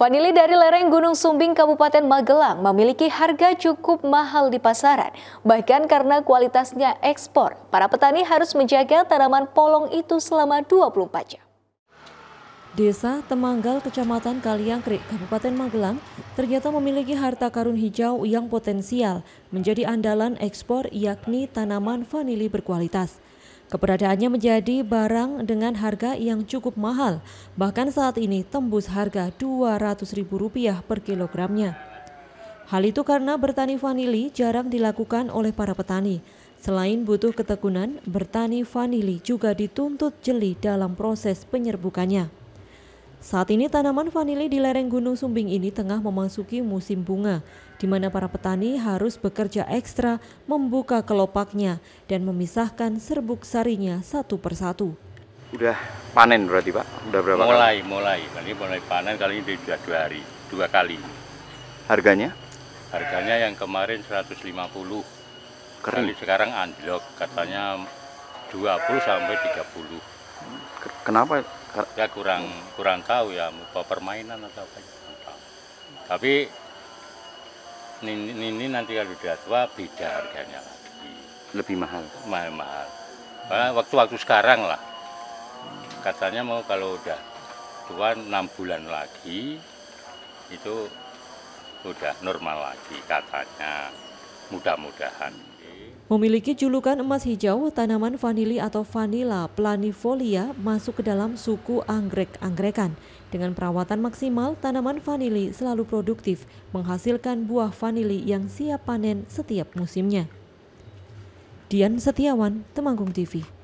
Vanili dari lereng Gunung Sumbing Kabupaten Magelang memiliki harga cukup mahal di pasaran. Bahkan karena kualitasnya ekspor, para petani harus menjaga tanaman polong itu selama 24 jam. Desa Temanggal, Kecamatan Kaliangkrik, Kabupaten Magelang, ternyata memiliki harta karun hijau yang potensial menjadi andalan ekspor yakni tanaman vanili berkualitas. Keberadaannya menjadi barang dengan harga yang cukup mahal, bahkan saat ini tembus harga Rp200.000 per kilogramnya. Hal itu karena bertani vanili jarang dilakukan oleh para petani. Selain butuh ketekunan, bertani vanili juga dituntut jeli dalam proses penyerbukannya. Saat ini tanaman vanili di lereng Gunung Sumbing ini tengah memasuki musim bunga, di mana para petani harus bekerja ekstra membuka kelopaknya dan memisahkan serbuk sarinya satu persatu. Udah panen berarti Pak? Udah berapa mulai, kali? Mulai, Ini mulai panen kali ini sudah dua hari, dua kali. Harganya? Harganya yang kemarin 150. Kering. Kali sekarang anjlok, katanya 20 sampai 30. Kenapa? Ya kurang kurang tahu ya apa permainan atau apa. Tapi ini, ini nanti kalau udah tua beda harganya lagi. Lebih mahal. Mahal mahal. Waktu-waktu sekarang lah. Katanya mau kalau udah tua enam bulan lagi itu udah normal lagi katanya. Mudah-mudahan. Memiliki julukan emas hijau, tanaman vanili atau vanilla planifolia masuk ke dalam suku anggrek anggrekan Dengan perawatan maksimal, tanaman vanili selalu produktif, menghasilkan buah vanili yang siap panen setiap musimnya. Dian Setiawan, Temanggung TV.